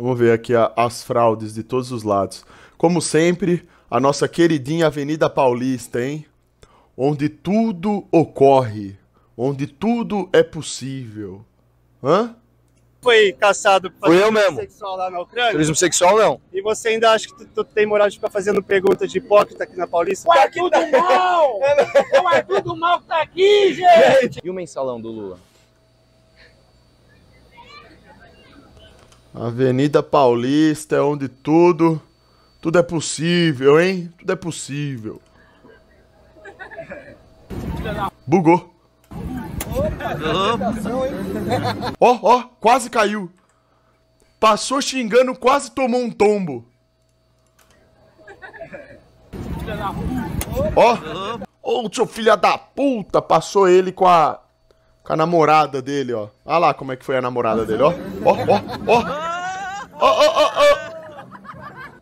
Vamos ver aqui a, as fraudes de todos os lados. Como sempre, a nossa queridinha Avenida Paulista, hein? Onde tudo ocorre, onde tudo é possível. Hã? Foi caçado por turismo eu mesmo. sexual lá na Ucrânia? Turismo sexual não. E você ainda acha que tu, tu tem moral de ficar fazendo pergunta de hipócrita aqui na Paulista? O Arthur é do Mal! é o Arthur do Mal que tá aqui, gente! E o mensalão do Lula? Avenida Paulista é onde tudo. Tudo é possível, hein? Tudo é possível. Bugou. Ó, ó, oh, quase caiu. Passou xingando, quase tomou um tombo. Ó, oh, ô, oh, seu filho da puta, passou ele com a com a namorada dele, ó. Olha lá como é que foi a namorada dele, ó. Ó, ó, ó. Ó, ó, ó, ó.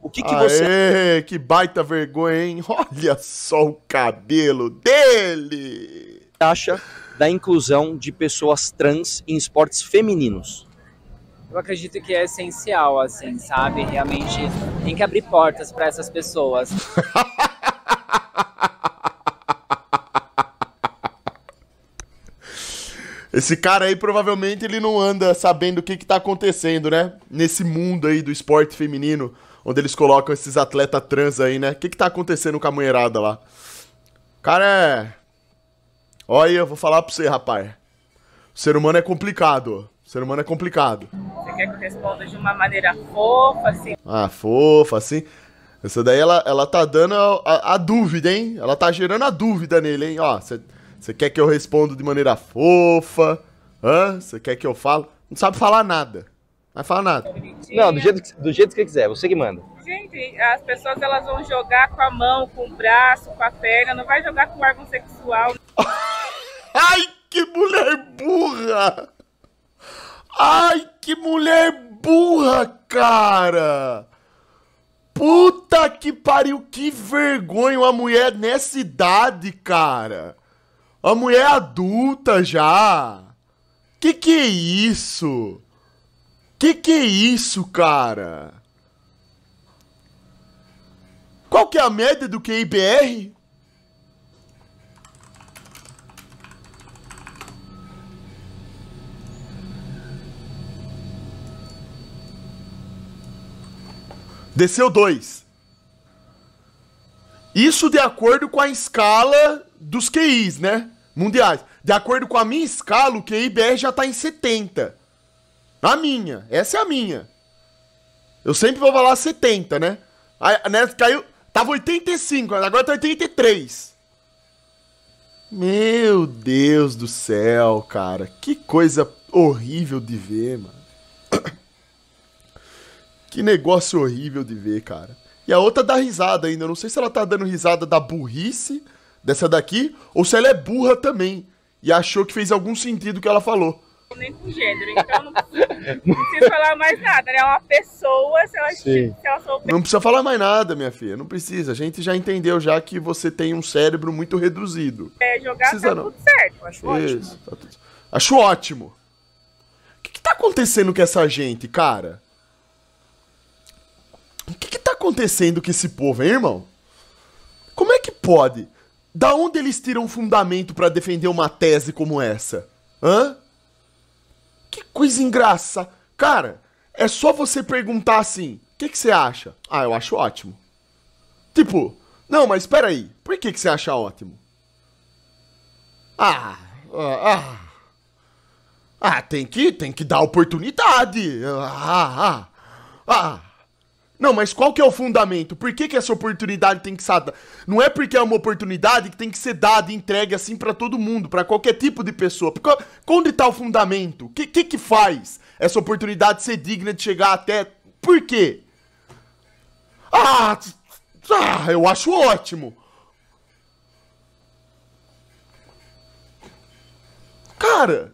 O que que Aê, você... que baita vergonha, hein? Olha só o cabelo dele! Acha da inclusão de pessoas trans em esportes femininos? eu acredito que é essencial, assim, sabe? Realmente tem que abrir portas para essas pessoas. Esse cara aí provavelmente ele não anda sabendo o que, que tá acontecendo, né? Nesse mundo aí do esporte feminino, onde eles colocam esses atletas trans aí, né? O que, que tá acontecendo com a mulherada lá? Cara, é. Olha, eu vou falar pra você, rapaz. O ser humano é complicado. O ser humano é complicado. Você quer que eu responda de uma maneira fofa, assim? Ah, fofa, assim. Essa daí ela, ela tá dando a, a, a dúvida, hein? Ela tá gerando a dúvida nele, hein? Ó, você. Você quer que eu respondo de maneira fofa? Hã? Você quer que eu falo? Não sabe falar nada. Não falar nada. Não, do jeito, que, do jeito que quiser, você que manda. Gente, as pessoas elas vão jogar com a mão, com o braço, com a perna, não vai jogar com o órgão sexual. Ai, que mulher burra! Ai, que mulher burra, cara! Puta que pariu, que vergonha uma mulher nessa idade, cara! A mulher é adulta já. Que que é isso? Que que é isso, cara? Qual que é a média do QIBR? Desceu dois. Isso de acordo com a escala dos QIs, né? Mundiais. De acordo com a minha escala, o QI BR já tá em 70. A minha. Essa é a minha. Eu sempre vou falar 70, né? Aí, né caiu, tava 85, agora tá 83. Meu Deus do céu, cara. Que coisa horrível de ver, mano. Que negócio horrível de ver, cara. E a outra dá risada ainda. Eu não sei se ela tá dando risada da burrice dessa daqui, ou se ela é burra também e achou que fez algum sentido o que ela falou. Nem com gênero, então não precisa falar mais nada, né? É uma pessoa, se ela, se ela souber. Não precisa falar mais nada, minha filha, não precisa. A gente já entendeu já que você tem um cérebro muito reduzido. É, jogar tá precisa, tá não. tudo certo, acho Isso, ótimo. Tá tudo... Acho ótimo. O que, que tá acontecendo com essa gente, cara? O que, que tá acontecendo com esse povo, hein, irmão? Como é que pode? Da onde eles tiram fundamento para defender uma tese como essa? Hã? Que coisa engraçada. Cara, é só você perguntar assim: o que, que você acha? Ah, eu acho ótimo. Tipo, não, mas espera aí. Por que, que você acha ótimo? Ah, ah, ah. Ah, tem que, tem que dar oportunidade. Ah, ah, ah. ah. Não, mas qual que é o fundamento? Por que, que essa oportunidade tem que ser dada? Não é porque é uma oportunidade que tem que ser dada e entregue assim para todo mundo, para qualquer tipo de pessoa. Porque onde está o fundamento? O que, que que faz essa oportunidade ser digna de chegar até... Por quê? Ah, ah eu acho ótimo. Cara,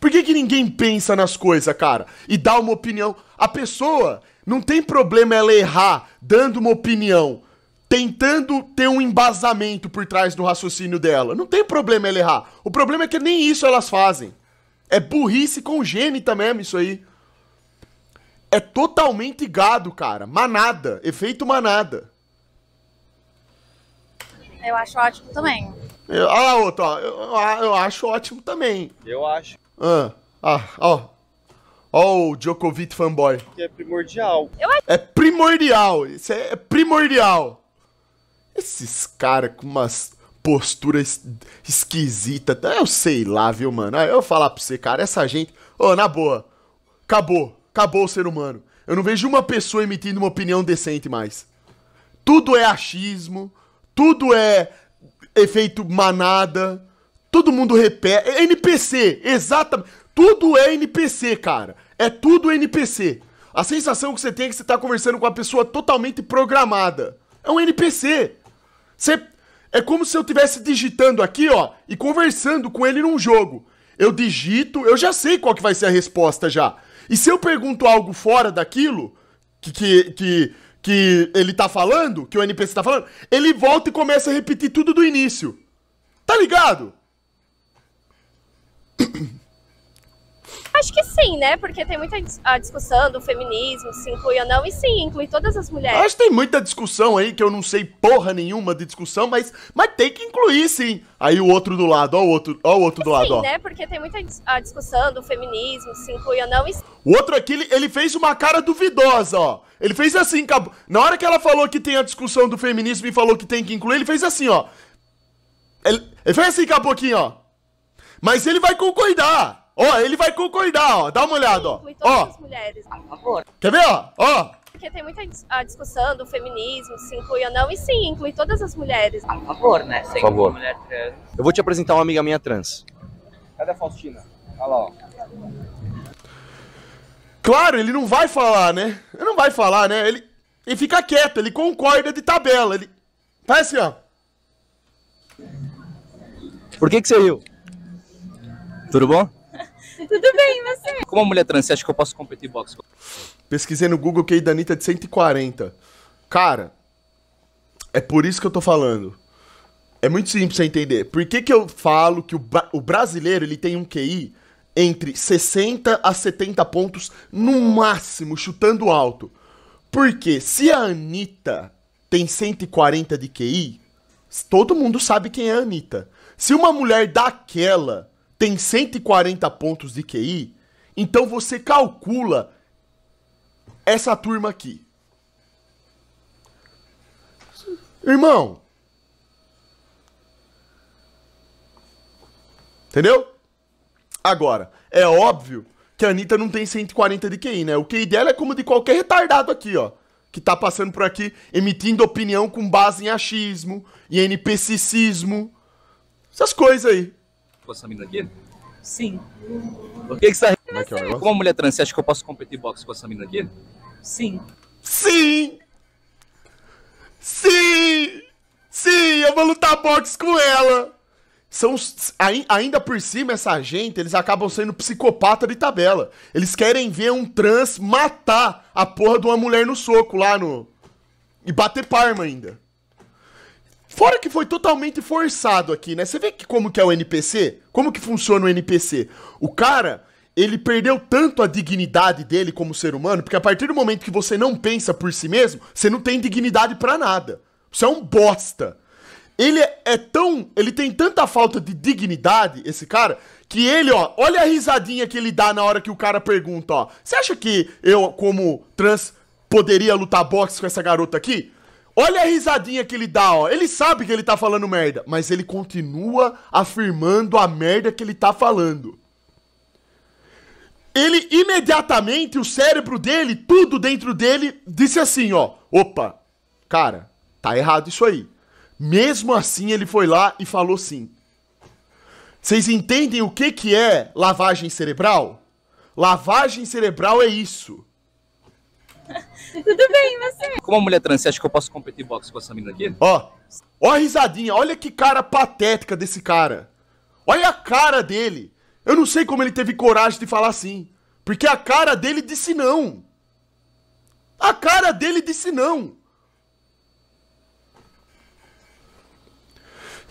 por que, que ninguém pensa nas coisas, cara? E dá uma opinião. A pessoa, não tem problema ela errar dando uma opinião, tentando ter um embasamento por trás do raciocínio dela. Não tem problema ela errar. O problema é que nem isso elas fazem. É burrice congênita mesmo isso aí. É totalmente gado, cara. Manada. Efeito manada. Eu acho ótimo também. Eu, olha ah, lá, outro, ó. Eu, eu, acho ótimo também. Eu acho. Ah, ah, ó. Ó o Djokovic fanboy. Que é primordial. É primordial. Isso é, é, primordial. Esses caras com umas postura es esquisita. Tá? Eu sei lá, viu, mano? Eu vou falar pra você, cara, essa gente. Ô, oh, na boa. Acabou. Acabou o ser humano. Eu não vejo uma pessoa emitindo uma opinião decente mais. Tudo é achismo. Tudo é efeito manada. Todo mundo repete. É NPC, exatamente. Tudo é NPC, cara. É tudo NPC. A sensação que você tem é que você tá conversando com uma pessoa totalmente programada. É um NPC. Você... É como se eu estivesse digitando aqui, ó, e conversando com ele num jogo. Eu digito, eu já sei qual que vai ser a resposta já. E se eu pergunto algo fora daquilo que, que, que, que ele tá falando, que o NPC tá falando, ele volta e começa a repetir tudo do início. Tá ligado? Acho que sim, né? Porque tem muita a discussão do feminismo, se inclui ou não, e sim, inclui todas as mulheres. Acho que tem muita discussão aí, que eu não sei porra nenhuma de discussão, mas, mas tem que incluir, sim. Aí o outro do lado, ó o outro, ó o outro do sim, lado, ó. né? Porque tem muita a discussão do feminismo, se inclui ou não, e... O outro aqui, ele, fez uma cara duvidosa, ó. Ele fez assim, na hora que ela falou que tem a discussão do feminismo e falou que tem que incluir, ele fez assim, ó. Ele, ele fez assim com a boquinha, ó. Mas ele vai concordar. Ó, ele vai concordar, ó. Dá uma olhada, ó. ó. Quer ver, ó? Ó. Porque tem muita a discussão do feminismo, se inclui ou não, e sim, inclui todas as mulheres. A favor, né? Sem Por favor. mulher trans. Eu vou te apresentar uma amiga minha trans. Cadê a Faustina? Olha lá, ó. Claro, ele não vai falar, né? Ele não vai falar, né? Ele, ele fica quieto, ele concorda de tabela. Ele... parece tá assim, ó. Por que, que você riu? Tudo bom? Tudo bem, você? Como mulher trans, você acha que eu posso competir boxe? Pesquisei no Google que a Danita tá é de 140. Cara, é por isso que eu tô falando. É muito simples você entender. Por que, que eu falo que o, o brasileiro ele tem um QI entre 60 a 70 pontos no máximo, chutando alto? Porque se a Anitta tem 140 de QI, todo mundo sabe quem é a Anitta. Se uma mulher daquela tem 140 pontos de QI, então você calcula essa turma aqui. Irmão. Entendeu? Agora, é óbvio que a Anitta não tem 140 de QI, né? O QI dela é como de qualquer retardado aqui, ó. Que tá passando por aqui, emitindo opinião com base em achismo, em NPCismo, essas coisas aí com essa mina aqui? Sim. que, que você tá Como é que é é Como mulher trans, você acha que eu posso competir boxe com essa mina aqui? Sim. Sim! Sim! Sim, eu vou lutar boxe com ela! São, ainda por cima, essa gente, eles acabam sendo psicopata de tabela. Eles querem ver um trans matar a porra de uma mulher no soco lá no. E bater parma ainda. Fora que foi totalmente forçado aqui, né? Você vê que como que é o NPC? Como que funciona o NPC? O cara, ele perdeu tanto a dignidade dele como ser humano, porque a partir do momento que você não pensa por si mesmo, você não tem dignidade para nada. Você é um bosta. Ele é, é tão, ele tem tanta falta de dignidade, esse cara, que ele, ó, olha a risadinha que ele dá na hora que o cara pergunta, ó. Você acha que eu como trans poderia lutar boxe com essa garota aqui? Olha a risadinha que ele dá, ó. Ele sabe que ele tá falando merda, mas ele continua afirmando a merda que ele tá falando. Ele imediatamente, o cérebro dele, tudo dentro dele, disse assim, ó. Opa, cara, tá errado isso aí. Mesmo assim, ele foi lá e falou sim. Vocês entendem o que, que é lavagem cerebral? Lavagem cerebral é isso. Tudo bem, você? Como uma mulher trans, você acha que eu posso competir boxe com essa menina aqui? Ó, ó a risadinha, olha que cara patética desse cara. Olha a cara dele. Eu não sei como ele teve coragem de falar assim. Porque a cara dele disse não. A cara dele disse não.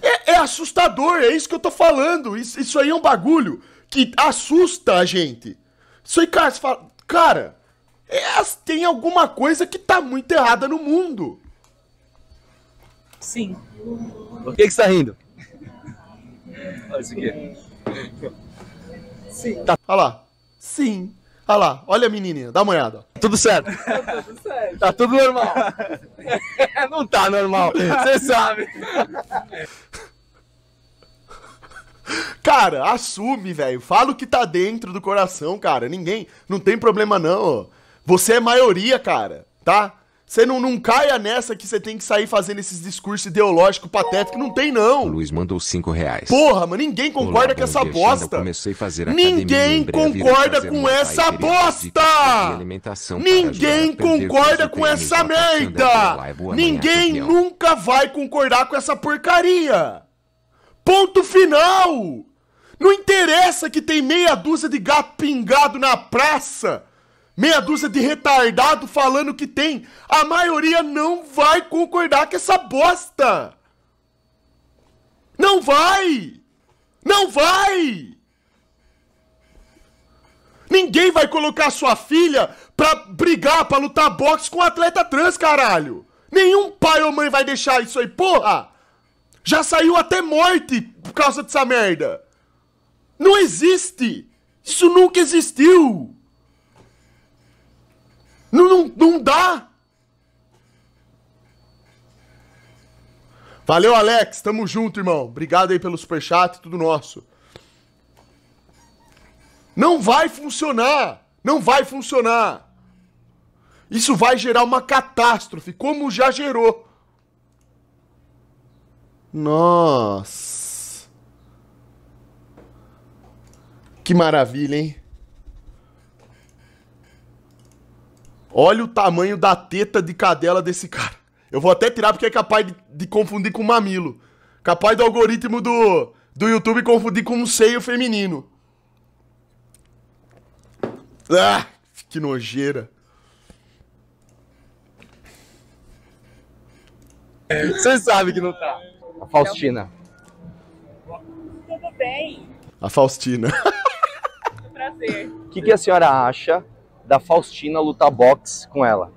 É, é assustador, é isso que eu tô falando. Isso, isso aí é um bagulho que assusta a gente. Isso aí, cara, você fala, cara é, tem alguma coisa que tá muito errada no mundo. Sim. Por que, você tá rindo? Olha isso aqui. Sim. Tá. Olha lá. Sim. Olha lá. Olha a menininha. Dá uma olhada. Tá tudo certo. tá tudo certo. Tá tudo normal. Não tá normal. Você sabe. Cara, assume, velho. Fala o que tá dentro do coração, cara. Ninguém. Não tem problema, não. Você é maioria, cara, tá? Você não, não caia nessa que você tem que sair fazendo esses discursos ideológicos patéticos. Não tem, não. O Luiz mandou cinco reais. Porra, mas ninguém concorda Olá, com essa dia, bosta. Comecei a fazer ninguém concorda com essa bosta. Ninguém concorda com essa merda. Ninguém nunca vai concordar com essa porcaria. Ponto final. Não interessa que tem meia dúzia de gato pingado na praça meia dúzia de retardado falando que tem, a maioria não vai concordar com essa bosta. Não vai! Não vai! Ninguém vai colocar sua filha pra brigar, pra lutar boxe com um atleta trans, caralho! Nenhum pai ou mãe vai deixar isso aí, porra! Já saiu até morte por causa dessa merda! Não existe! Isso nunca existiu! Não, não, não dá! Valeu, Alex. Tamo junto, irmão. Obrigado aí pelo superchat, tudo nosso. Não vai funcionar. Não vai funcionar. Isso vai gerar uma catástrofe, como já gerou. Nossa. Que maravilha, hein? Olha o tamanho da teta de cadela desse cara. Eu vou até tirar porque é capaz de, de confundir com mamilo. Capaz do algoritmo do, do YouTube confundir com um seio feminino. Ah, que nojeira. É. Você sabe que não tá. A Faustina. Tudo bem. A Faustina. Prazer. O que, que a senhora acha da Faustina lutar boxe com ela.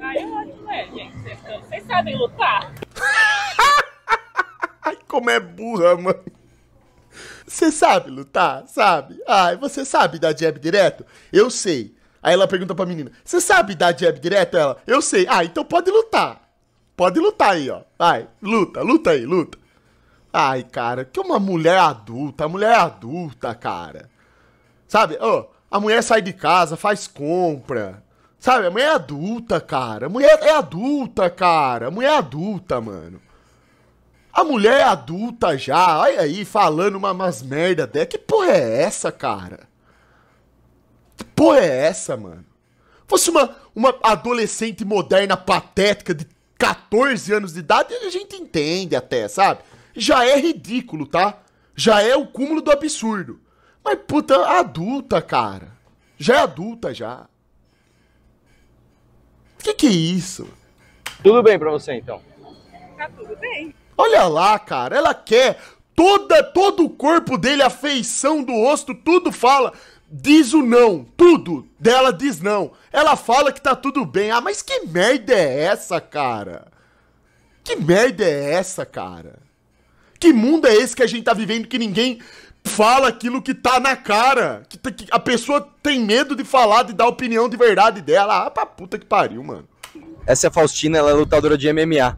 Ah, eu acho que é, gente. É vocês sabem lutar? Ai, como é burra, mãe. Você sabe lutar? Sabe? Ai, você sabe dar jab direto? Eu sei. Aí ela pergunta pra menina: Você sabe dar jab direto? Ela: Eu sei. Ah, então pode lutar. Pode lutar aí, ó. Vai, luta, luta aí, luta. Ai, cara, que uma mulher adulta, mulher adulta, cara. Sabe? Ô, oh, a mulher sai de casa, faz compra. Sabe, a mulher é adulta, cara. A mulher é adulta, cara. A mulher é adulta, mano. A mulher é adulta já. Olha aí, falando uma, umas merda dela. Que porra é essa, cara? Que porra é essa, mano? Fosse uma, uma adolescente moderna patética de 14 anos de idade, a gente entende até, sabe? Já é ridículo, tá? Já é o cúmulo do absurdo. Mas puta é adulta, cara. Já é adulta já. O que, que é isso? Tudo bem pra você então? Tá tudo bem. Olha lá, cara, ela quer toda todo o corpo dele, a feição do rosto, tudo fala. Diz o não, tudo dela diz não. Ela fala que tá tudo bem. Ah, mas que merda é essa, cara? Que merda é essa, cara? Que mundo é esse que a gente tá vivendo que ninguém fala aquilo que tá na cara. Que, tá, que, a pessoa tem medo de falar, de dar a opinião de verdade dela. Ah, pra puta que pariu, mano. Essa é a Faustina, ela é lutadora de MMA.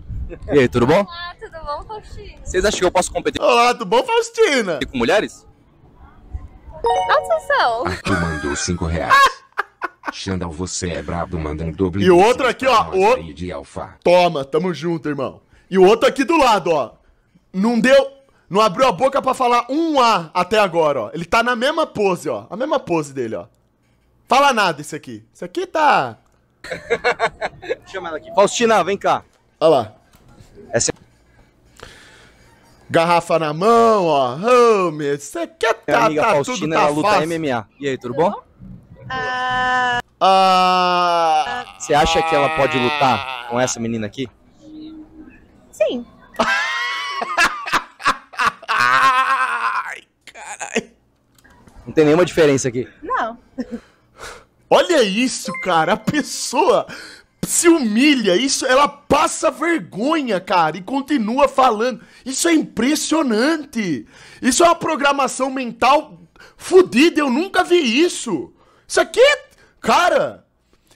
E aí, tudo bom? Olá, tudo bom, Faustina? Vocês acham que eu posso competir? Olá, tudo bom, Faustina? E com mulheres? Nossa, são. Arthur mandou 5 reais. Xandal, você é brabo, mandando dobro. E o outro aqui, ó. O... De Toma, tamo junto, irmão. E o outro aqui do lado, ó. Não deu não abriu a boca para falar um A até agora, ó. Ele tá na mesma pose, ó. A mesma pose dele, ó. Fala nada esse aqui. Isso aqui tá. Chama ela aqui. Faustina, vem cá. Olha lá. Essa... É Garrafa na mão, ó. Oh, meu, isso aqui tá, Minha amiga tá Faustina, tudo tá ela luta fácil. MMA. E aí, tudo bom? Ah... ah... Você acha que ela pode lutar com essa menina aqui? Sim. Não tem nenhuma diferença aqui. Não. Olha isso, cara. A pessoa se humilha, isso ela passa vergonha, cara, e continua falando. Isso é impressionante. Isso é uma programação mental fodida, eu nunca vi isso. Isso aqui, é, cara,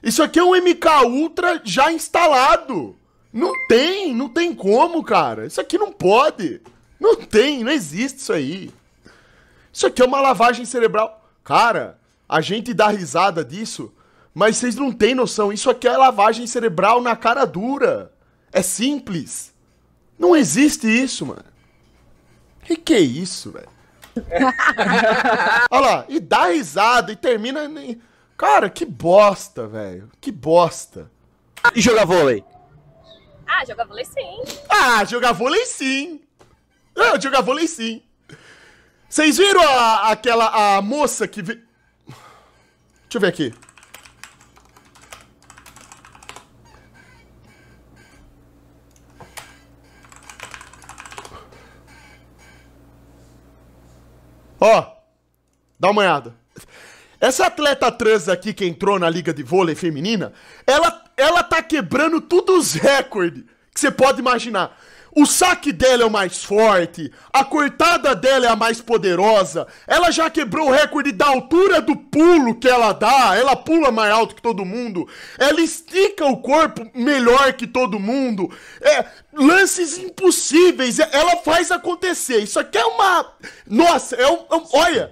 isso aqui é um MK Ultra já instalado. Não tem, não tem como, cara. Isso aqui não pode. Não tem, não existe isso aí. Isso aqui é uma lavagem cerebral. Cara, a gente dá risada disso, mas vocês não têm noção. Isso aqui é lavagem cerebral na cara dura. É simples. Não existe isso, mano. Que que é isso, velho? Olha lá, e dá risada e termina. Em... Cara, que bosta, velho. Que bosta. E jogar vôlei? Ah, jogar vôlei sim. Ah, jogar vôlei sim. Ah, jogar vôlei sim. Vocês viram a, aquela a moça que. Vi... Deixa eu ver aqui. Ó, dá uma olhada. Essa atleta trans aqui que entrou na liga de vôlei feminina, ela, ela tá quebrando todos os recordes que você pode imaginar. O saque dela é o mais forte, a cortada dela é a mais poderosa. Ela já quebrou o recorde da altura do pulo que ela dá. Ela pula mais alto que todo mundo. Ela estica o corpo melhor que todo mundo. É, lances impossíveis. É, ela faz acontecer. Isso aqui é uma. Nossa, é um. É um olha,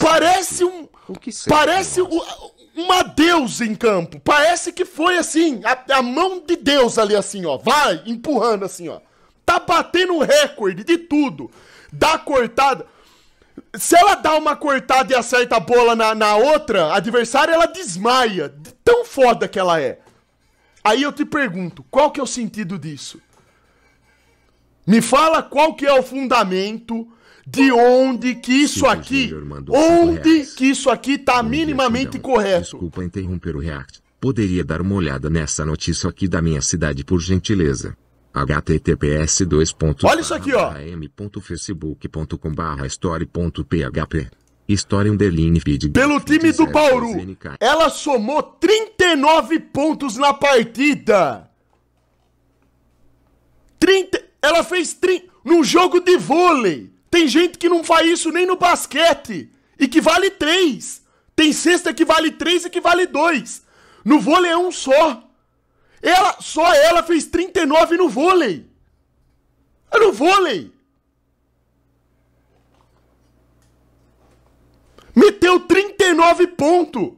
parece um. parece um, uma deusa em campo. Parece que foi assim, a, a mão de Deus ali assim, ó. Vai empurrando assim, ó tá batendo recorde de tudo. Dá cortada. Se ela dá uma cortada e acerta a bola na, na outra adversária, ela desmaia. tão foda que ela é. Aí eu te pergunto, qual que é o sentido disso? Me fala qual que é o fundamento de onde que isso aqui, onde que isso aqui tá minimamente correto. Desculpa interromper o React. Poderia dar uma olhada nessa notícia aqui da minha cidade por gentileza? https dois olha isso aqui ó m.facebook.com barra story.php História underline feed. Pelo time do Bauru, ela somou 39 pontos na partida. 30, ela fez 30 num jogo de vôlei. Tem gente que não faz isso nem no basquete e que vale 3. Tem sexta que vale 3 e que vale 2. No vôlei é um só. Ela, só ela fez 39 no vôlei. É no vôlei. Meteu 39 pontos.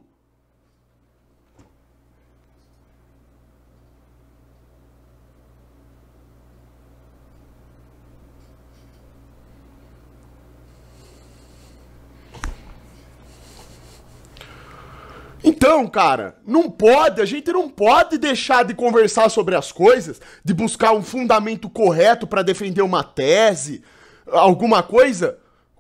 Então, cara, não pode, a gente não pode deixar de conversar sobre as coisas, de buscar um fundamento correto para defender uma tese, alguma coisa,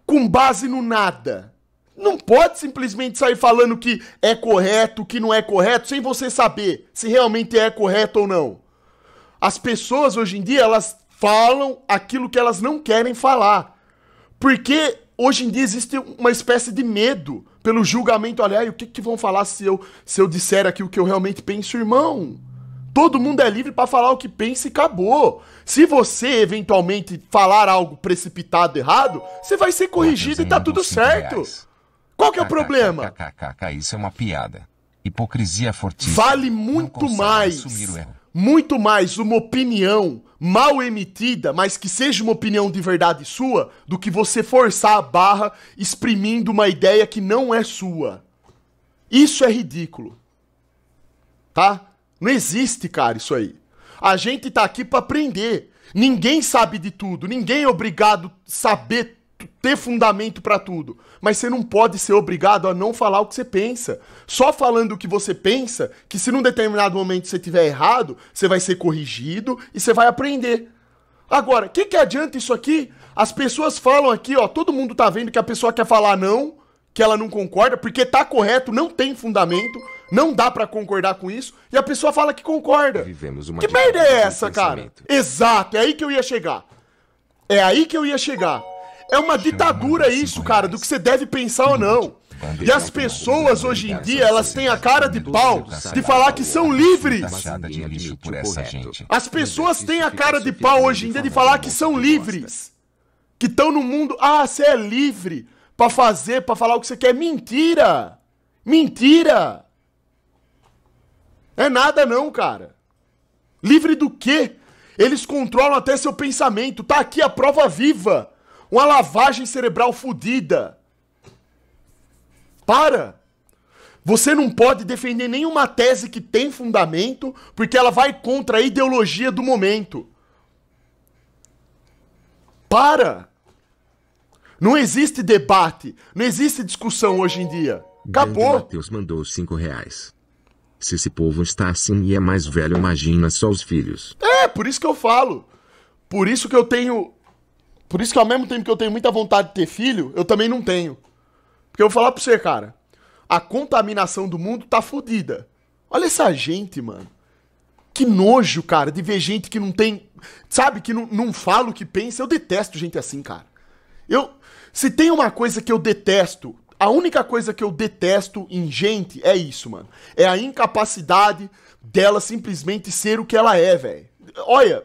com base no nada. Não pode simplesmente sair falando que é correto, que não é correto, sem você saber se realmente é correto ou não. As pessoas hoje em dia, elas falam aquilo que elas não querem falar. Porque hoje em dia existe uma espécie de medo pelo julgamento alheio. O que, que vão falar se eu, se eu disser aqui o que eu realmente penso, irmão? Todo mundo é livre para falar o que pensa e acabou. Se você eventualmente falar algo precipitado errado, você vai ser corrigido e tá tudo certo. Reais. Qual que é o problema? KKK, isso é uma piada. Hipocrisia fortíssima. Vale muito mais. Muito mais uma opinião mal emitida, mas que seja uma opinião de verdade sua, do que você forçar a barra exprimindo uma ideia que não é sua. Isso é ridículo. Tá? Não existe, cara, isso aí. A gente tá aqui para aprender. Ninguém sabe de tudo, ninguém é obrigado a saber ter fundamento para tudo, mas você não pode ser obrigado a não falar o que você pensa. Só falando o que você pensa, que se num determinado momento você tiver errado, você vai ser corrigido e você vai aprender. Agora, o que, que adianta isso aqui? As pessoas falam aqui, ó, todo mundo tá vendo que a pessoa quer falar não, que ela não concorda, porque tá correto, não tem fundamento, não dá para concordar com isso, e a pessoa fala que concorda. Vivemos uma que merda é essa, cara? Exato, é aí que eu ia chegar. É aí que eu ia chegar. É uma ditadura isso, cara, do que você deve pensar ou não. E as pessoas hoje em dia, elas têm a cara de pau de falar que são livres. Tipo as pessoas têm a tipo cara de pau hoje em dia de falar que são livres. Que estão no mundo, ah, você é livre para fazer, para falar o que você quer. Mentira! Mentira! É nada não, cara. Livre do quê? Eles controlam até seu pensamento. Tá aqui a prova viva uma lavagem cerebral fodida. Para! Você não pode defender nenhuma tese que tem fundamento, porque ela vai contra a ideologia do momento. Para! Não existe debate, não existe discussão hoje em dia. Acabou. Dando Mateus mandou cinco reais. Se esse povo está assim e é mais velho, imagina só os filhos. É, por isso que eu falo. Por isso que eu tenho por isso que ao mesmo tempo que eu tenho muita vontade de ter filho, eu também não tenho. Porque eu vou falar pra você, cara. A contaminação do mundo tá fodida. Olha essa gente, mano. Que nojo, cara, de ver gente que não tem. Sabe, que não, não fala o que pensa. Eu detesto gente assim, cara. Eu. Se tem uma coisa que eu detesto, a única coisa que eu detesto em gente é isso, mano. É a incapacidade dela simplesmente ser o que ela é, velho. Olha,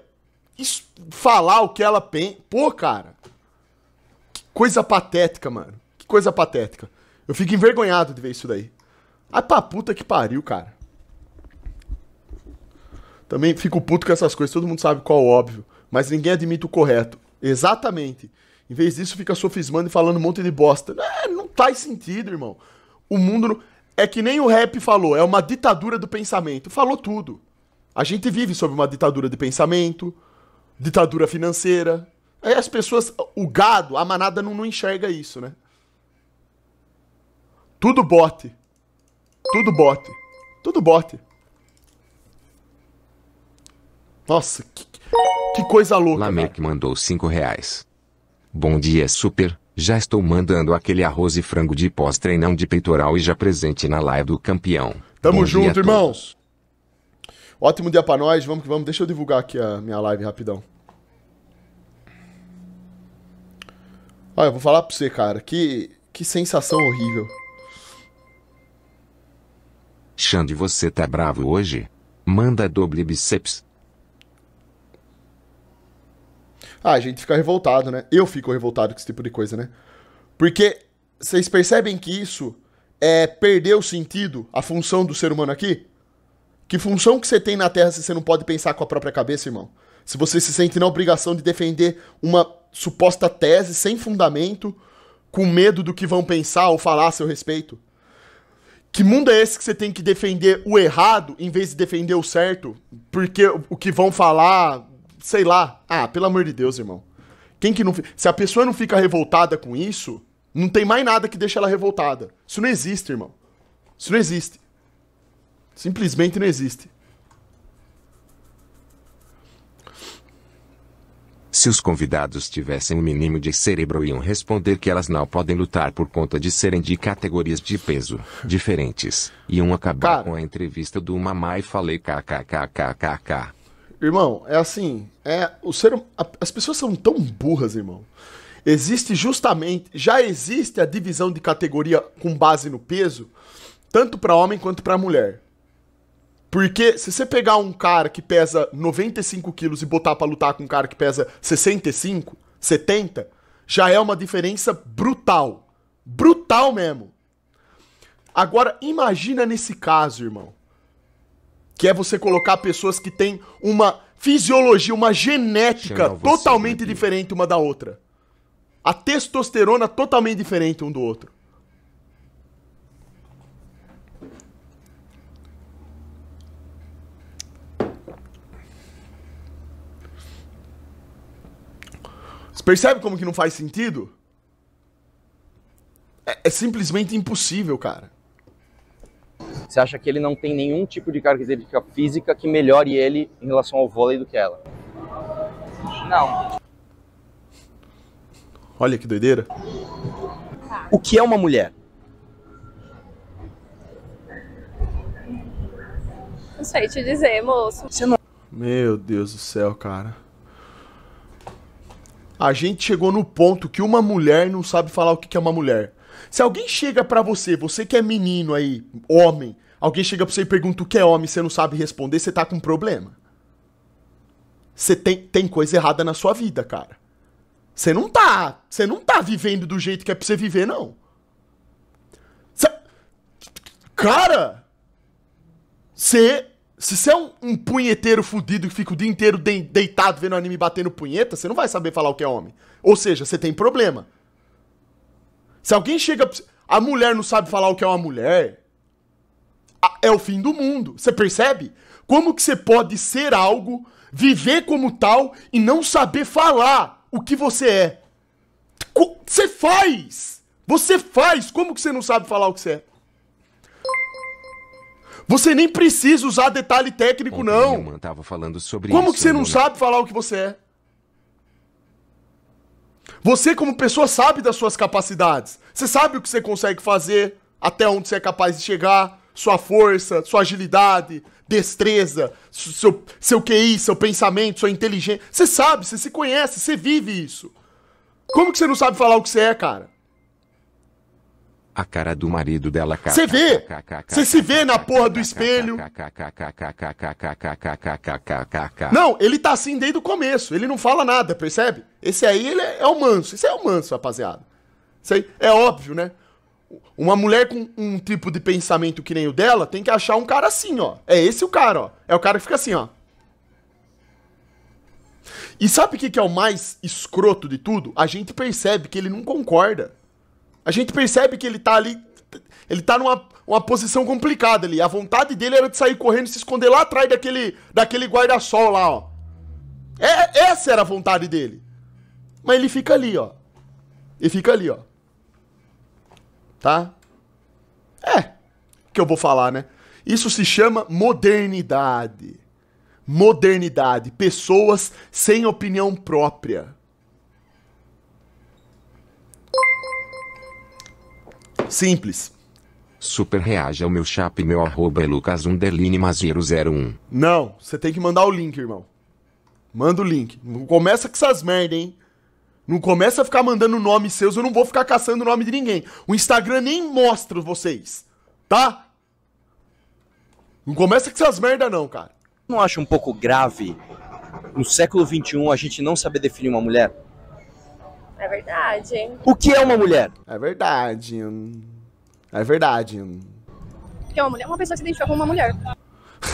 falar o que ela pensa. Pô, cara. Que coisa patética, mano. Que coisa patética. Eu fico envergonhado de ver isso daí. Ai pra puta que pariu, cara. Também fico puto com essas coisas, todo mundo sabe qual é o óbvio. Mas ninguém admite o correto. Exatamente. Em vez disso, fica sofismando e falando um monte de bosta. É, não faz sentido, irmão. O mundo. Não... É que nem o rap falou, é uma ditadura do pensamento. Falou tudo. A gente vive sob uma ditadura de pensamento ditadura financeira. Aí as pessoas, o gado, a manada não, não enxerga isso, né? Tudo bote. Tudo bote. Tudo bote. Nossa, que, que coisa louca. Lamek mandou 5 reais. Bom dia, super. Já estou mandando aquele arroz e frango de pós-treinão de peitoral e já presente na live do campeão. Tamo Bom junto, irmãos. Ótimo dia pra nós, vamos que vamos. Deixa eu divulgar aqui a minha live rapidão. Olha, eu vou falar pra você, cara, que, que sensação horrível. Xande, você tá bravo hoje? Manda doble biceps. Ah, a gente fica revoltado, né? Eu fico revoltado com esse tipo de coisa, né? Porque vocês percebem que isso é perder o sentido, a função do ser humano aqui? Que função que você tem na Terra se você não pode pensar com a própria cabeça, irmão? Se você se sente na obrigação de defender uma suposta tese sem fundamento, com medo do que vão pensar ou falar a seu respeito? Que mundo é esse que você tem que defender o errado em vez de defender o certo? Porque o que vão falar, sei lá. Ah, pelo amor de Deus, irmão. Quem que não se a pessoa não fica revoltada com isso, não tem mais nada que deixe ela revoltada. Isso não existe, irmão. Isso não existe. Simplesmente não existe. Se os convidados tivessem um mínimo de cérebro, iam responder que elas não podem lutar por conta de serem de categorias de peso diferentes. Iam acabar Cara, com a entrevista do Mamá e falei kkkkkk Irmão, é assim, é o ser, hum, a, as pessoas são tão burras, irmão. Existe justamente, já existe a divisão de categoria com base no peso, tanto para homem quanto para mulher. Porque se você pegar um cara que pesa 95 quilos e botar para lutar com um cara que pesa 65, 70, já é uma diferença brutal. Brutal mesmo. Agora, imagina nesse caso, irmão. Que é você colocar pessoas que têm uma fisiologia, uma genética totalmente diferente uma da outra. A testosterona totalmente diferente um do outro. Você percebe como que não faz sentido? É, é simplesmente impossível, cara. Você acha que ele não tem nenhum tipo de característica física que melhore ele em relação ao vôlei do que ela? Não. Olha que doideira. O que é uma mulher? Não sei te dizer, moço. Não... Meu Deus do céu, cara a gente chegou no ponto que uma mulher não sabe falar o que é uma mulher. Se alguém chega para você, você que é menino aí, homem, alguém chega pra você e pergunta o que é homem, você não sabe responder, você tá com problema. Você tem, tem coisa errada na sua vida, cara. Você não tá, você não tá vivendo do jeito que é pra você viver, não. Cê... Cara, você se você é um, um punheteiro fudido que fica o dia inteiro de, deitado vendo anime batendo punheta, você não vai saber falar o que é homem. Ou seja, você tem problema. Se alguém chega. A mulher não sabe falar o que é uma mulher. É o fim do mundo. Você percebe? Como que você pode ser algo, viver como tal e não saber falar o que você é? Você faz! Você faz! Como que você não sabe falar o que você é? Você nem precisa usar detalhe técnico, Ontem não. Minha irmã tava falando sobre Como isso, que você não, não sabe falar o que você é? Você, como pessoa, sabe das suas capacidades. Você sabe o que você consegue fazer, até onde você é capaz de chegar, sua força, sua agilidade, destreza, seu, seu QI, seu pensamento, sua inteligência. Você sabe, você se conhece, você vive isso. Como que você não sabe falar o que você é, cara? A cara do marido dela. Você vê? Você se vê na porra do espelho. Não, ele tá assim desde o começo. Ele não fala nada, percebe? Esse aí ele é, o manso. Esse é o manso, rapaziada. Isso aí é óbvio, né? Uma mulher com um tipo de pensamento que nem o dela tem que achar um cara assim, ó. É esse o cara, ó. É o cara que fica assim, ó. E sabe o que é o mais escroto de tudo? A gente percebe que ele não concorda. A gente percebe que ele tá ali. Ele tá numa uma posição complicada ali. A vontade dele era de sair correndo e se esconder lá atrás daquele, daquele guarda-sol lá, ó. É, essa era a vontade dele. Mas ele fica ali, ó. Ele fica ali, ó. Tá? É. Que eu vou falar, né? Isso se chama modernidade. Modernidade. Pessoas sem opinião própria. Simples. Super reage ao meu chap e meu arroba é Lucas Underline 01. Não, você tem que mandar o link, irmão. Manda o link. Não começa com essas merda, hein? Não começa a ficar mandando nomes seus, eu não vou ficar caçando o nome de ninguém. O Instagram nem mostra vocês, tá? Não começa com essas merda não, cara. Não acha um pouco grave no século XXI a gente não saber definir uma mulher? É verdade. O que é uma mulher? É verdade. É verdade. O que é uma mulher? Uma pessoa que se identifica com uma mulher. O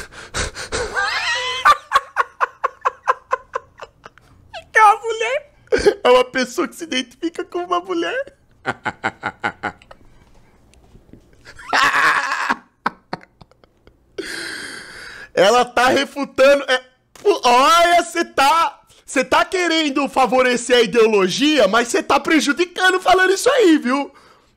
que é uma mulher? É uma pessoa que se identifica com é uma mulher. Ela tá refutando. É... Olha, você tá você tá querendo favorecer a ideologia, mas você tá prejudicando falando isso aí, viu?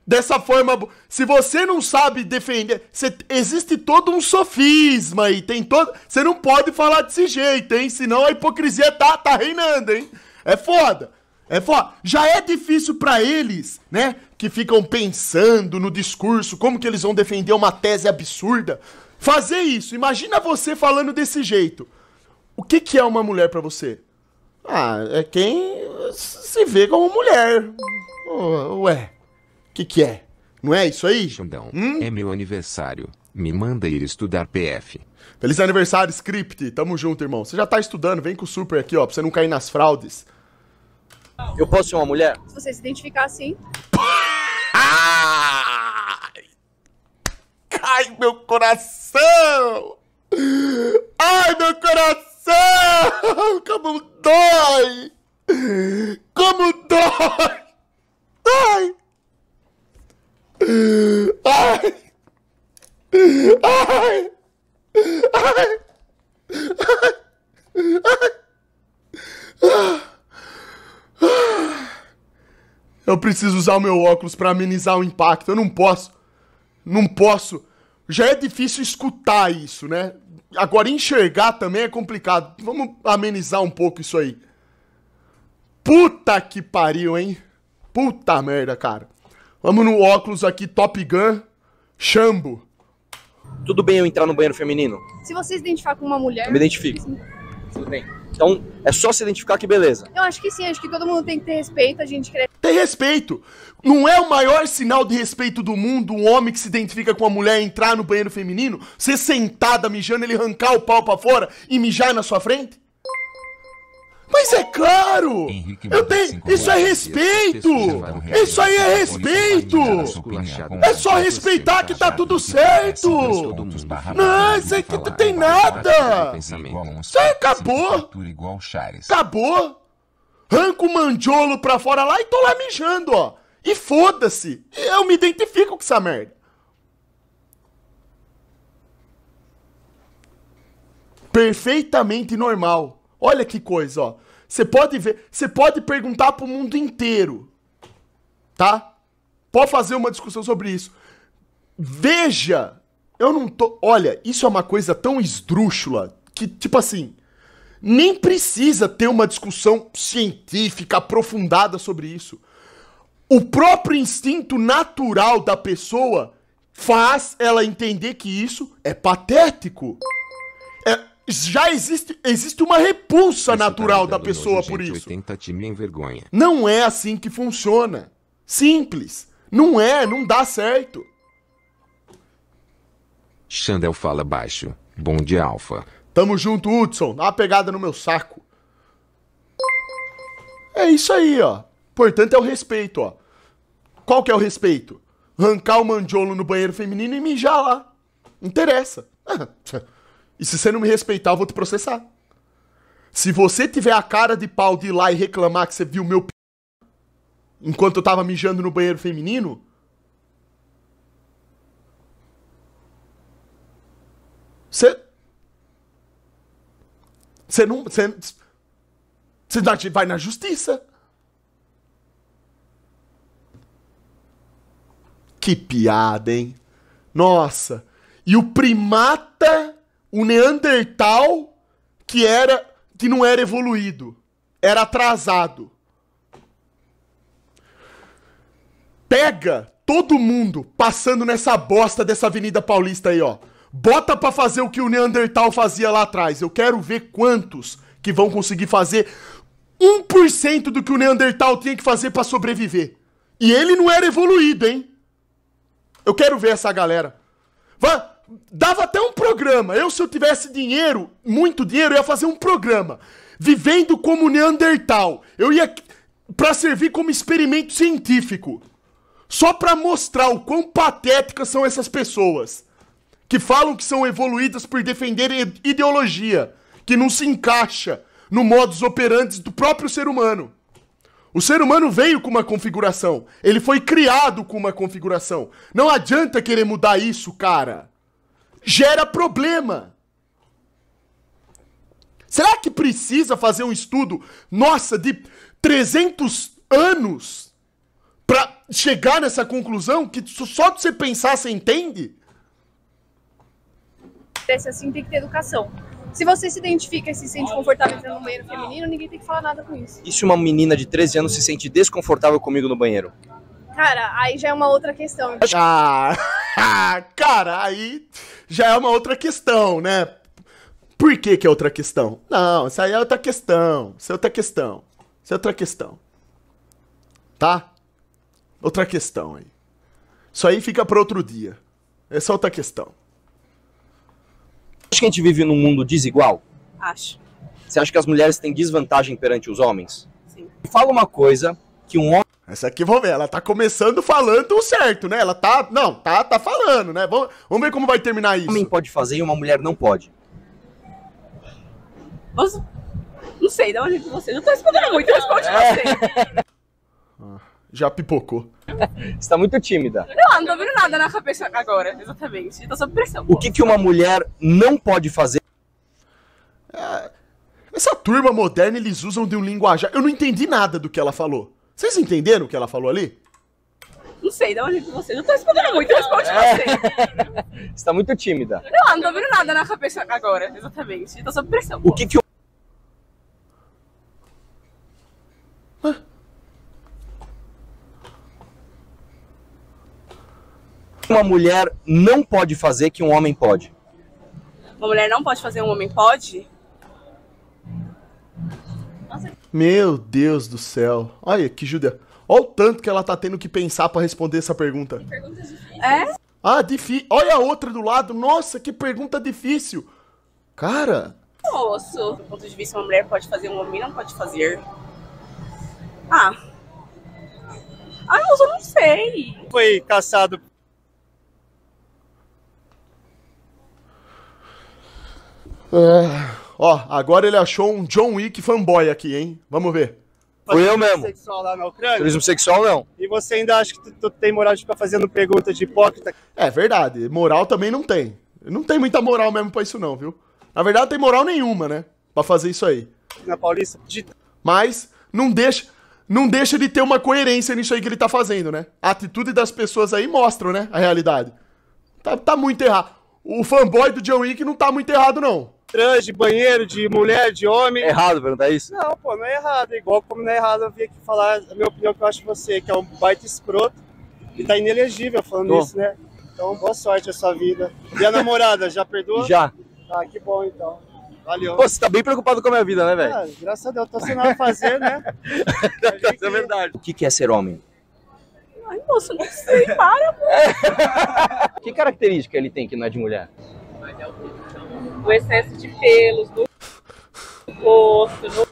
Dessa forma, se você não sabe defender, cê, existe todo um sofisma aí, tem todo, você não pode falar desse jeito, hein? Senão a hipocrisia tá tá reinando, hein? É foda. É foda. Já é difícil para eles, né, que ficam pensando no discurso, como que eles vão defender uma tese absurda. Fazer isso, imagina você falando desse jeito. O que que é uma mulher para você? Ah, é quem se vê como mulher. Ué, que que é? Não é isso aí? Xandão, hum? é meu aniversário. Me manda ir estudar PF. Feliz aniversário, Script. Tamo junto, irmão. Você já tá estudando, vem com o Super aqui, ó, pra você não cair nas fraudes. Eu posso ser uma mulher? Se você se identificar assim. Ai! Cai meu coração! Ai, meu coração! Acabou dói! Como dói! Dói! Ai! Ai! Ai! Eu preciso usar o meu óculos para amenizar o impacto. Eu não posso. Não posso já é difícil escutar isso, né? Agora, enxergar também é complicado. Vamos amenizar um pouco isso aí. Puta que pariu, hein? Puta merda, cara. Vamos no óculos aqui, Top Gun, Chambo. Tudo bem eu entrar no banheiro feminino? Se você se identificar com uma mulher. Eu me identifico. Tudo bem. Então, é só se identificar que beleza. Eu acho que sim, acho que todo mundo tem que ter respeito, a gente quer... Ter respeito! Não é o maior sinal de respeito do mundo um homem que se identifica com uma mulher entrar no banheiro feminino, ser sentada mijando, ele arrancar o pau pra fora e mijar na sua frente? Mas é claro! Eu tenho. Isso é respeito! Isso aí é respeito! É só respeitar que tá tudo certo! Não, isso aqui não tem nada! Isso aí acabou! Acabou! Ranco o mandiolo pra fora lá e tô lá mijando, ó! E foda-se! Eu me identifico com essa merda! Perfeitamente normal. Olha que coisa, ó. Você pode ver, você pode perguntar pro mundo inteiro. Tá? Pode fazer uma discussão sobre isso. Veja, eu não tô, olha, isso é uma coisa tão esdrúxula que tipo assim, nem precisa ter uma discussão científica aprofundada sobre isso. O próprio instinto natural da pessoa faz ela entender que isso é patético já existe, existe uma repulsa natural tá da pessoa nojo, por gente, isso. 80 time em vergonha. Não é assim que funciona. Simples. Não é, não dá certo. Xandel fala baixo. Bom dia, Alfa. Tamo junto, Hudson. Dá uma pegada no meu saco. É isso aí, ó. Importante é o respeito, ó. Qual que é o respeito? Rancar o mandiolo no banheiro feminino e mijar lá. Interessa. E se você não me respeitar, eu vou te processar. Se você tiver a cara de pau de ir lá e reclamar que você viu meu p... enquanto eu tava mijando no banheiro feminino, você você não você você vai na justiça. Que piada, hein? Nossa. E o primata o Neandertal que era que não era evoluído, era atrasado. Pega todo mundo passando nessa bosta dessa Avenida Paulista aí, ó. Bota para fazer o que o Neandertal fazia lá atrás. Eu quero ver quantos que vão conseguir fazer 1% do que o Neandertal tinha que fazer para sobreviver. E ele não era evoluído, hein? Eu quero ver essa galera. Vai, dava até um programa. Eu, se eu tivesse dinheiro, muito dinheiro, ia fazer um programa. Vivendo como Neandertal. Eu ia para servir como experimento científico. Só para mostrar o quão patéticas são essas pessoas. Que falam que são evoluídas por defender ideologia. Que não se encaixa no modus operandi do próprio ser humano. O ser humano veio com uma configuração. Ele foi criado com uma configuração. Não adianta querer mudar isso, cara gera problema. Será que precisa fazer um estudo, nossa, de 300 anos para chegar nessa conclusão que só de você pensar você entende? Desse assim tem que ter educação. Se você se identifica e se sente confortável entrando no banheiro feminino, ninguém tem que falar nada com isso. E se uma menina de 13 anos se sente desconfortável comigo no banheiro? Cara, aí já é uma outra questão. Ah, cara, aí já é uma outra questão, né? Por que, que é outra questão? Não, isso aí é outra questão. Isso é outra questão. Isso é outra questão. Tá? Outra questão aí. Isso aí fica para outro dia. Essa é outra questão. Acho que a gente vive num mundo desigual. Acho. Você acha que as mulheres têm desvantagem perante os homens? Sim. Fala uma coisa que um homem essa aqui, vamos ver, ela tá começando falando certo, né? Ela tá, não, tá, tá falando, né? Vamos, vamos ver como vai terminar isso. Um homem pode fazer e uma mulher não pode. Não sei, dá uma olhada você. Não tô respondendo muito, responde é. você. Ah, já pipocou. Você tá muito tímida. Não, não tô vendo nada na cabeça agora, exatamente. Eu tô sob pressão. O que, que uma mulher não pode fazer? É, essa turma moderna, eles usam de um linguajar. Eu não entendi nada do que ela falou. Vocês entenderam o que ela falou ali? Não sei, dá uma olhada você. Não tô respondendo muito, responde é. você. você tá muito tímida. Não, não tô vendo nada na cabeça agora, exatamente. Tô sob pressão. O que que Uma mulher não pode fazer que um homem pode. Uma mulher não pode fazer um homem pode? Meu Deus do céu. Olha que judia. Olha o tanto que ela tá tendo que pensar para responder essa pergunta. É? Ah, difícil. Olha a outra do lado. Nossa, que pergunta difícil. Cara. Osso. Do ponto de vista, uma mulher pode fazer, um homem não pode fazer. Ah. Ah, eu não sei. Foi caçado. Ah. Ó, agora ele achou um John Wick fanboy aqui, hein? Vamos ver. Fui eu mesmo. Sexual lá na Ucrânia. Turismo sexual não. E você ainda acha que tu, tu tem moral de ficar fazendo pergunta de hipócrita? É verdade. Moral também não tem. Não tem muita moral mesmo pra isso não, viu? Na verdade, não tem moral nenhuma, né? Pra fazer isso aí. Na Paulista, de... Mas não deixa, não deixa de ter uma coerência nisso aí que ele tá fazendo, né? A atitude das pessoas aí mostra, né? A realidade. Tá, tá muito errado. O fanboy do John Wick não tá muito errado, não trans, de banheiro, de mulher, de homem. É errado perguntar isso? Não, pô, não é errado. Igual como não é errado eu vir aqui falar a minha opinião que eu acho de você, que é um baita escroto e tá inelegível falando Bom. isso, né? Então, boa sorte a sua vida. E a namorada, já perdoa? Já. Ah, que bom então. Valeu. Pô, você tá bem preocupado com a minha vida, né, velho? Ah, graças a Deus, tô sem nada a fazer, né? é verdade. O que é ser homem? Ai, moço, não sei, para, moço. que característica ele tem que não é de mulher? é o que então, o excesso de pelos no corpo, no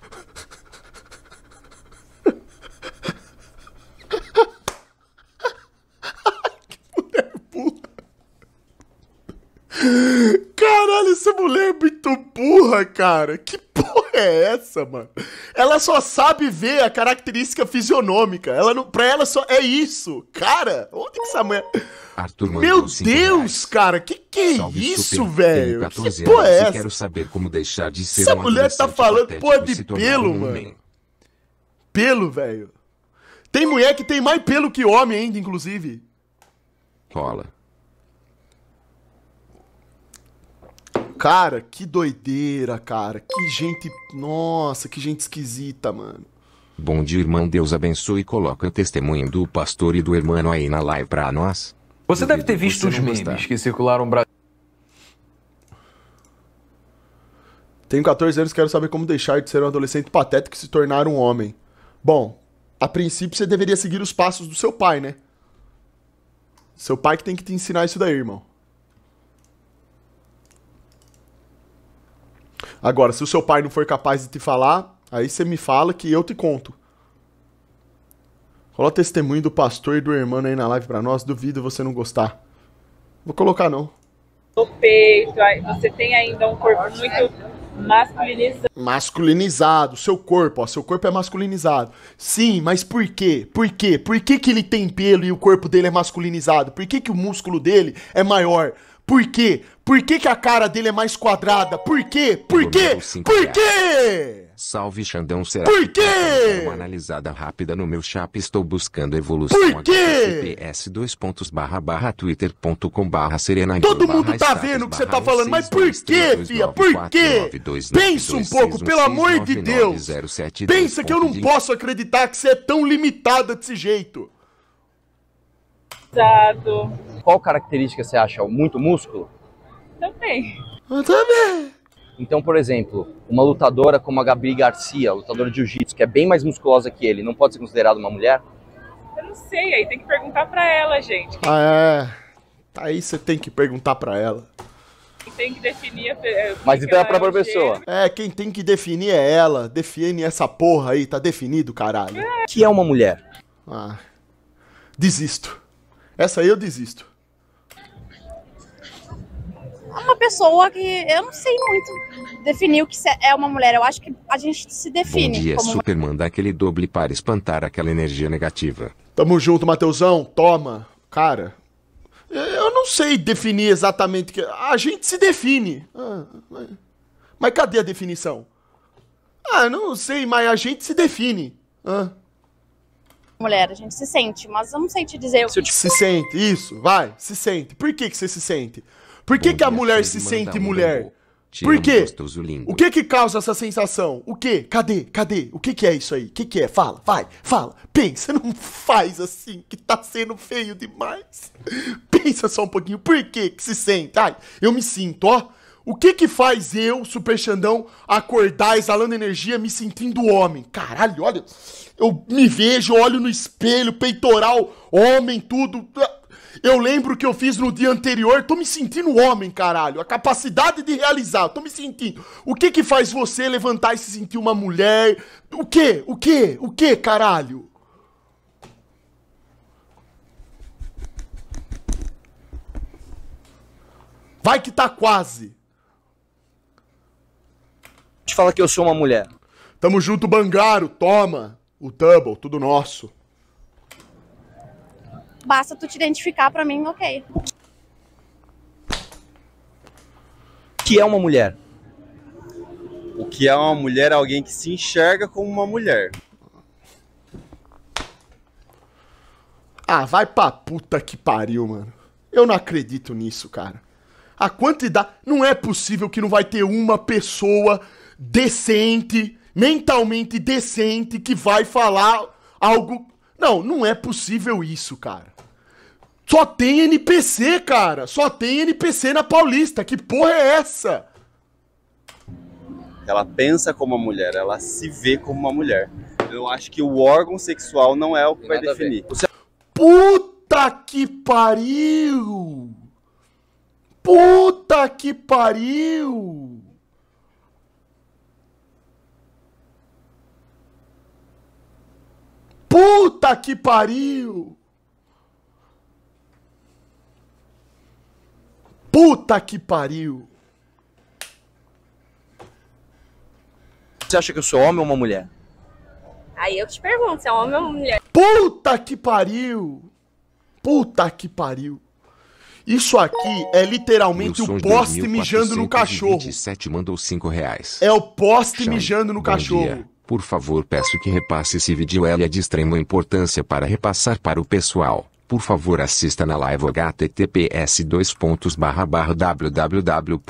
Caralho, essa mulher é muito burra, cara. Que porra é essa, mano? Ela só sabe ver a característica fisionômica. Ela não, pra ela só é isso. Cara, onde que essa mulher. Arthur Meu Deus, cara, que que é Salve, isso, velho? Tá que porra é essa? Quero saber como deixar de ser Essa mulher tá falando porra é de pelo, um mano. Pelo, velho. Tem mulher que tem mais pelo que homem ainda, inclusive. Cola. Cara, que doideira, cara. Que gente. Nossa, que gente esquisita, mano. Bom dia, irmão. Deus abençoe e coloca o testemunho do pastor e do irmão aí na live pra nós. Você deve ter visto os memes gostar. que circularam Brasil. Tenho 14 anos, quero saber como deixar de ser um adolescente patético e se tornar um homem. Bom, a princípio você deveria seguir os passos do seu pai, né? Seu pai que tem que te ensinar isso daí, irmão. Agora, se o seu pai não for capaz de te falar, aí você me fala que eu te conto. Rola testemunho do pastor e do irmão aí na live pra nós. Duvido você não gostar. Vou colocar, não. No peito, você tem ainda um corpo muito masculinizado. Masculinizado, seu corpo, ó. Seu corpo é masculinizado. Sim, mas por quê? Por quê? Por que, que ele tem pelo e o corpo dele é masculinizado? Por que, que o músculo dele é maior? Por quê? Por que, que a cara dele é mais quadrada? Por quê? Por quê? Por quê? Salve Xandão, será Por quê? que uma analisada rápida no meu chap? Estou buscando evolução. Por quê? HTTPS dois pontos barra barra twitter.com barra serena Todo mundo tá vendo o que você tá falando, mas por quê, fia? Por quê? Pensa um pouco, pelo amor de Deus. Pensa que eu não posso acreditar que você é tão limitada desse jeito. Qual característica você acha? Muito músculo? Também. Eu também. Então, por exemplo, uma lutadora como a Gabi Garcia, lutadora de jiu-jitsu, que é bem mais musculosa que ele, não pode ser considerada uma mulher? Eu não sei, aí tem que perguntar para ela, gente. Ah, é. Tá aí você tem que perguntar para ela. Quem tem que definir a é, Mas então é a própria é pessoa. É, quem tem que definir é ela. Define essa porra aí, tá definido, caralho. É. Que é uma mulher? Ah. Desisto. Essa aí eu desisto uma pessoa que eu não sei muito definir o que é uma mulher. Eu acho que a gente se define. Bom dia, como Superman, dá aquele doble para espantar aquela energia negativa. Tamo junto, Mateusão. Toma. Cara, eu não sei definir exatamente. que A gente se define. Ah, mas... cadê a definição? Ah, não sei, mas a gente se define. Ah. Mulher, a gente se sente, mas eu não sei te dizer. o que. Se sente, isso, vai, se sente. Por que, que você se sente? Por que, que a mulher se sente mulher? Por quê? O que que causa essa sensação? O que? Cadê? Cadê? O que que é isso aí? O que que é? Fala, vai, fala. Pensa, não faz assim, que tá sendo feio demais. Pensa só um pouquinho, por que que se sente? Ai, eu me sinto, ó. O que que faz eu, Super Xandão, acordar exalando energia, me sentindo homem? Caralho, olha, eu me vejo, olho no espelho, peitoral, homem, tudo. Eu lembro que eu fiz no dia anterior. Tô me sentindo homem, caralho. A capacidade de realizar. Tô me sentindo. O que que faz você levantar e se sentir uma mulher? O que? O que? O que, caralho? Vai que tá quase. Te fala que eu sou uma mulher. Tamo junto, Bangaro. Toma. O Tumble, tudo nosso. Basta tu te identificar para mim, ok. O que é uma mulher? O que é uma mulher é alguém que se enxerga como uma mulher. Ah, vai pra puta que pariu, mano. Eu não acredito nisso, cara. A quantidade. Não é possível que não vai ter uma pessoa decente, mentalmente decente, que vai falar algo. Não, não é possível isso, cara. Só tem NPC, cara. Só tem NPC na Paulista. Que porra é essa? Ela pensa como uma mulher, ela se vê como uma mulher. Eu acho que o órgão sexual não é o que vai definir. Puta que pariu! Puta que pariu! Puta que pariu! Puta que pariu! Você acha que eu sou homem ou uma mulher? Aí eu te pergunto, se é homem ou mulher. Puta que pariu! Puta que pariu! Isso aqui é literalmente o poste mijando no cachorro. mandou cinco reais. É o poste mijando no cachorro. Dia. Por favor, peço que repasse esse vídeo, ele é de extrema importância para repassar para o pessoal. Por favor assista na live https www